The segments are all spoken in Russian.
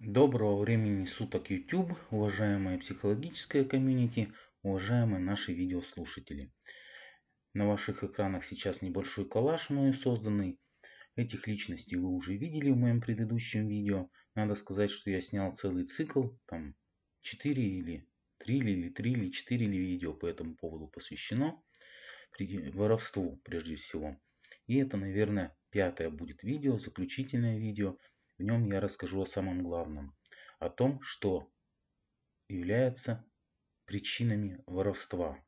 Доброго времени суток YouTube, уважаемая психологическая комьюнити, уважаемые наши видеослушатели. На ваших экранах сейчас небольшой коллаж мною созданный. Этих личностей вы уже видели в моем предыдущем видео. Надо сказать, что я снял целый цикл, там 4 или 3 или 3 или 4 или видео по этому поводу посвящено воровству прежде всего. И это, наверное, пятое будет видео, заключительное видео – в нем я расскажу о самом главном, о том, что является причинами воровства.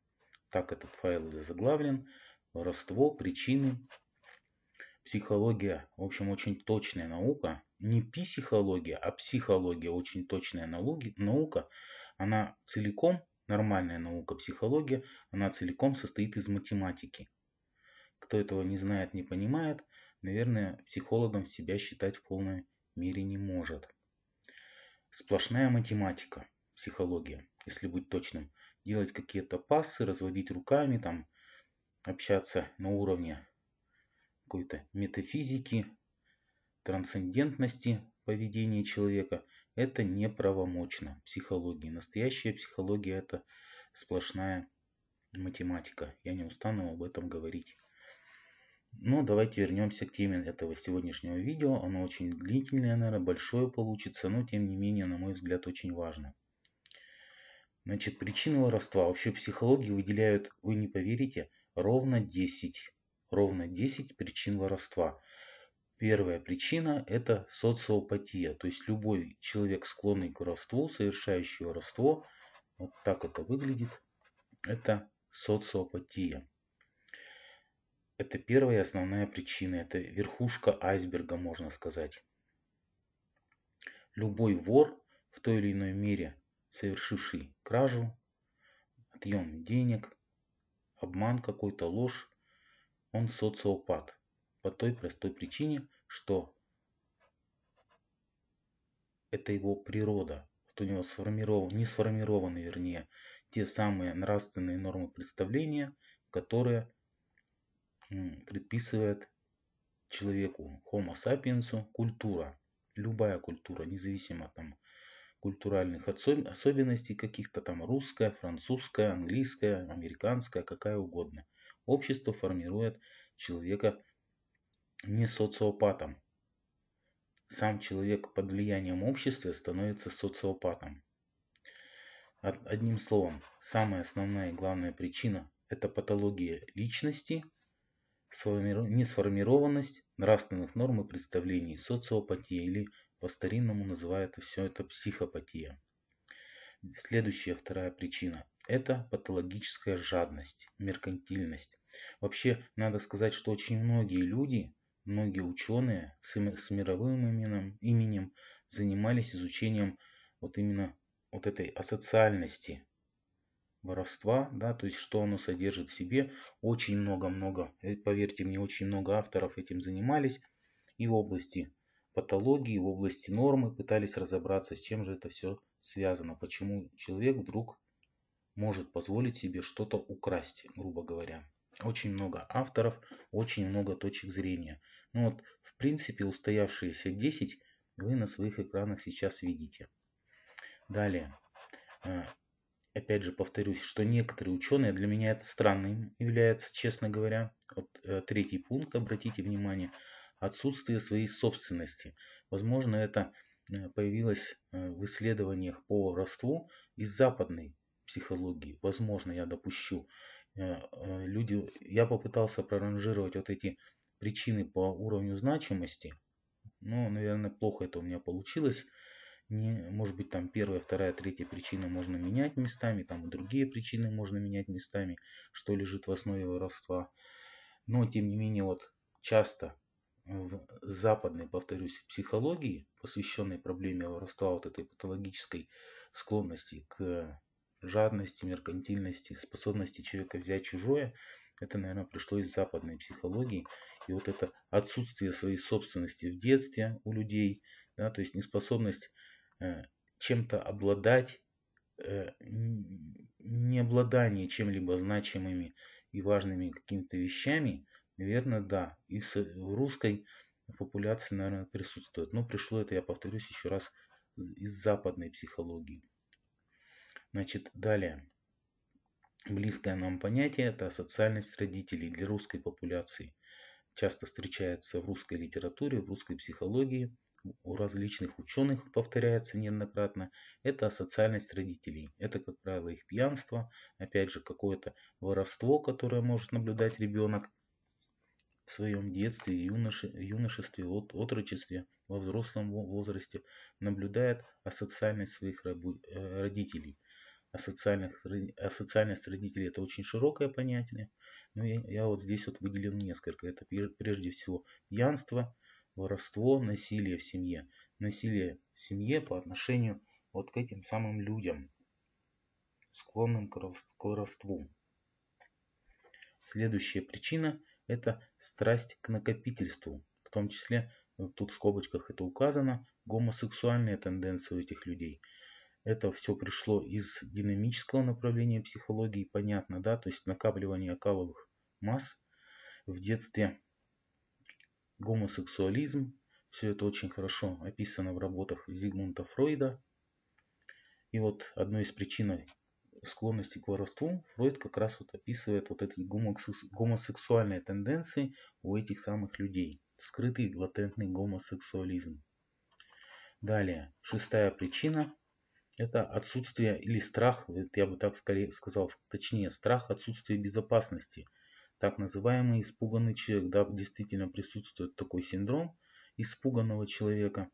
Так этот файл заглавлен. Воровство, причины, психология, в общем, очень точная наука. Не психология, а психология, очень точная наука. Она целиком, нормальная наука, психология, она целиком состоит из математики. Кто этого не знает, не понимает, наверное, психологом себя считать в полной мире не может. Сплошная математика, психология, если быть точным. Делать какие-то пассы, разводить руками, там, общаться на уровне какой-то метафизики, трансцендентности поведения человека. Это неправомочно психологии. Настоящая психология – это сплошная математика. Я не устану об этом говорить. Но ну, давайте вернемся к теме этого сегодняшнего видео. Оно очень длительное, наверное, большое получится, но тем не менее, на мой взгляд, очень важно. Значит, причины воровства. Вообще психологи выделяют, вы не поверите, ровно 10. Ровно 10 причин воровства. Первая причина – это социопатия. То есть любой человек, склонный к воровству, совершающий воровство, вот так это выглядит, это социопатия. Это первая и основная причина, это верхушка айсберга, можно сказать. Любой вор в той или иной мере, совершивший кражу, отъем денег, обман какой-то, ложь, он социопат. По той простой причине, что это его природа. Вот у него сформирован, не сформированы, вернее, те самые нравственные нормы представления, которые предписывает человеку, homo sapiens, культура. Любая культура, независимо там культуральных особенностей каких-то там русская, французская, английская, американская, какая угодно. Общество формирует человека не социопатом. Сам человек под влиянием общества становится социопатом. Одним словом, самая основная и главная причина – это патология личности – несформированность нравственных норм и представлений, социопатия или по-старинному называют все это психопатия. Следующая вторая причина – это патологическая жадность, меркантильность. Вообще, надо сказать, что очень многие люди, многие ученые с, с мировым именем, именем занимались изучением вот именно вот этой асоциальности воровства, да, то есть что оно содержит в себе. Очень много-много, э, поверьте мне, очень много авторов этим занимались и в области патологии, в области нормы пытались разобраться, с чем же это все связано, почему человек вдруг может позволить себе что-то украсть, грубо говоря. Очень много авторов, очень много точек зрения. Ну вот, в принципе, устоявшиеся 10 вы на своих экранах сейчас видите. Далее. Э, опять же повторюсь, что некоторые ученые, для меня это странным является, честно говоря. Вот, э, третий пункт, обратите внимание, отсутствие своей собственности. Возможно, это э, появилось э, в исследованиях по родству из западной психологии. Возможно, я допущу. Э, люди, я попытался проранжировать вот эти причины по уровню значимости, но, наверное, плохо это у меня получилось не, может быть, там первая, вторая, третья причина можно менять местами, там и другие причины можно менять местами, что лежит в основе воровства. Но, тем не менее, вот часто в западной, повторюсь, психологии, посвященной проблеме воровства, вот этой патологической склонности к жадности, меркантильности, способности человека взять чужое, это, наверное, пришло из западной психологии. И вот это отсутствие своей собственности в детстве у людей, да, то есть неспособность Э, чем-то обладать, э, не обладание чем-либо значимыми и важными какими-то вещами, наверное, да, и с русской популяции, наверное, присутствует. Но пришло это, я повторюсь еще раз, из западной психологии. Значит, далее. Близкое нам понятие – это социальность родителей для русской популяции. Часто встречается в русской литературе, в русской психологии – у различных ученых повторяется неоднократно, это асоциальность родителей. Это, как правило, их пьянство, опять же, какое-то воровство, которое может наблюдать ребенок в своем детстве, юноше, юношестве, от, отрочестве, во взрослом возрасте, наблюдает асоциальность своих рабу, э, родителей. Асоциальных, асоциальность родителей это очень широкое понятие, но ну я, я вот здесь вот выделил несколько. Это прежде всего пьянство, воровство, насилие в семье. Насилие в семье по отношению вот к этим самым людям, склонным к воровству. Следующая причина – это страсть к накопительству, в том числе, тут в скобочках это указано, гомосексуальные тенденции у этих людей. Это все пришло из динамического направления психологии, понятно, да, то есть накапливание каловых масс в детстве гомосексуализм. Все это очень хорошо описано в работах Зигмунда Фрейда, И вот одной из причин склонности к воровству Фрейд как раз вот описывает вот эти гомосексуальные тенденции у этих самых людей. Скрытый латентный гомосексуализм. Далее, шестая причина – это отсутствие или страх, я бы так скорее сказал, точнее страх отсутствия безопасности – так называемый испуганный человек. Да, действительно присутствует такой синдром испуганного человека,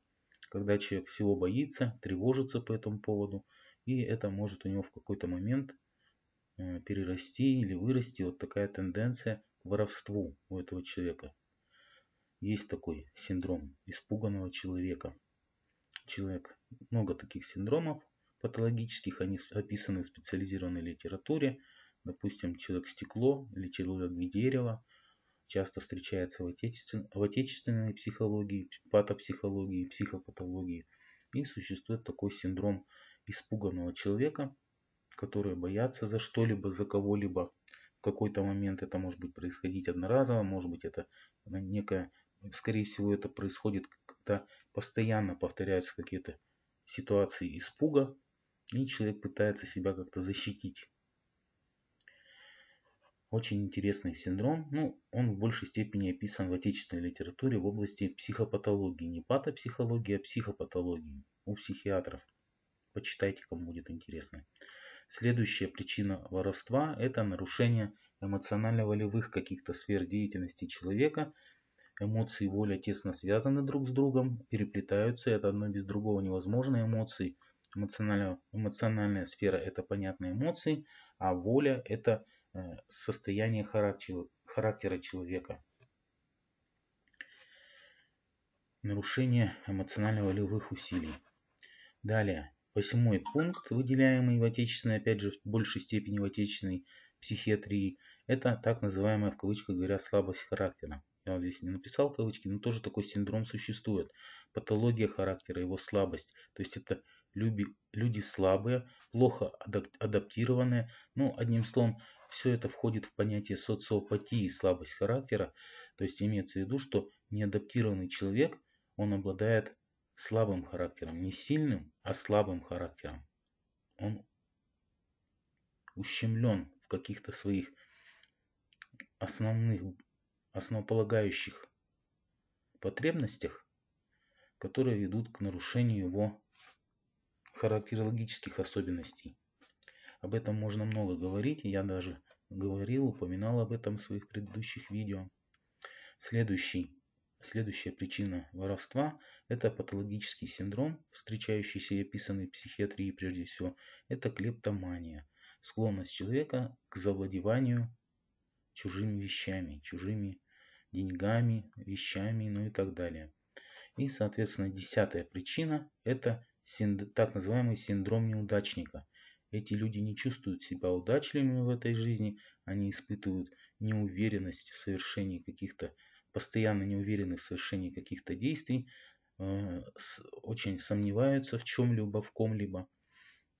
когда человек всего боится, тревожится по этому поводу, и это может у него в какой-то момент э, перерасти или вырасти вот такая тенденция к воровству у этого человека. Есть такой синдром испуганного человека. Человек, много таких синдромов патологических, они описаны в специализированной литературе допустим, человек стекло или человек дерево, часто встречается в, отечествен... в отечественной психологии, патопсихологии, психопатологии. И существует такой синдром испуганного человека, которые боятся за что-либо, за кого-либо. В какой-то момент это может быть происходить одноразово, может быть это некое, скорее всего это происходит, когда постоянно повторяются какие-то ситуации испуга, и человек пытается себя как-то защитить. Очень интересный синдром, ну, он в большей степени описан в отечественной литературе в области психопатологии. Не патопсихологии, а психопатологии у психиатров. Почитайте, кому будет интересно. Следующая причина воровства – это нарушение эмоционально-волевых каких-то сфер деятельности человека. Эмоции и воля тесно связаны друг с другом, переплетаются, это одно без другого невозможно. Эмоции, эмоциональная, эмоциональная сфера – это понятные эмоции, а воля – это эмоции Э, состояние характера человека. Нарушение эмоционально-волевых усилий. Далее, восьмой пункт, выделяемый в отечественной, опять же в большей степени в отечественной психиатрии, это так называемая в кавычках говоря слабость характера. Я вот здесь не написал кавычки, но тоже такой синдром существует. Патология характера, его слабость. То есть это люди, люди слабые, плохо адаптированные. Ну, одним словом, все это входит в понятие социопатии слабость характера. То есть имеется в виду, что неадаптированный человек, он обладает слабым характером. Не сильным, а слабым характером. Он ущемлен в каких-то своих основных, основополагающих потребностях, которые ведут к нарушению его характерологических особенностей. Об этом можно много говорить, я даже говорил, упоминал об этом в своих предыдущих видео. Следующий, следующая причина воровства – это патологический синдром, встречающийся и описанный в психиатрии прежде всего. Это клептомания, склонность человека к завладеванию чужими вещами, чужими деньгами, вещами, ну и так далее. И, соответственно, десятая причина – это так называемый синдром неудачника – эти люди не чувствуют себя удачливыми в этой жизни, они испытывают неуверенность в совершении каких-то, постоянно неуверенность в совершении каких-то действий, э, очень сомневаются в чем-либо, в ком-либо.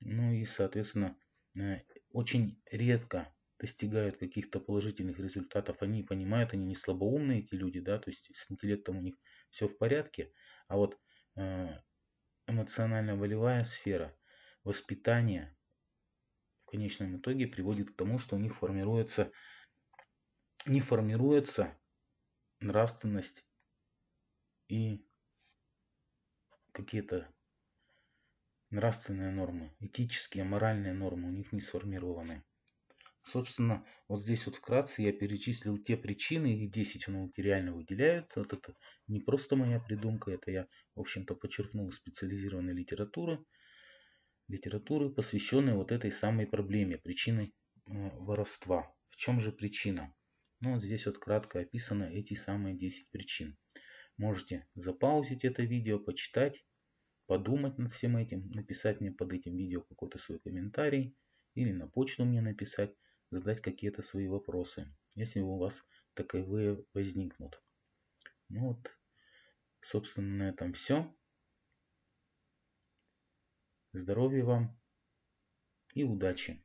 Ну и, соответственно, э, очень редко достигают каких-то положительных результатов. Они понимают, они не слабоумные эти люди, да, то есть с интеллектом у них все в порядке. А вот э, эмоционально-волевая сфера, воспитание, в конечном итоге приводит к тому, что у них формируется, не формируется нравственность и какие-то нравственные нормы, этические, моральные нормы у них не сформированы. Собственно, вот здесь вот вкратце я перечислил те причины, их 10 науки реально выделяют. Вот это не просто моя придумка, это я, в общем-то, подчеркнул специализированной литературы литературы, посвященной вот этой самой проблеме, причиной э, воровства. В чем же причина? Ну вот здесь вот кратко описаны эти самые 10 причин. Можете запаузить это видео, почитать, подумать над всем этим, написать мне под этим видео какой-то свой комментарий или на почту мне написать, задать какие-то свои вопросы, если у вас таковые возникнут. Ну вот, собственно, на этом все. Здоровья вам и удачи!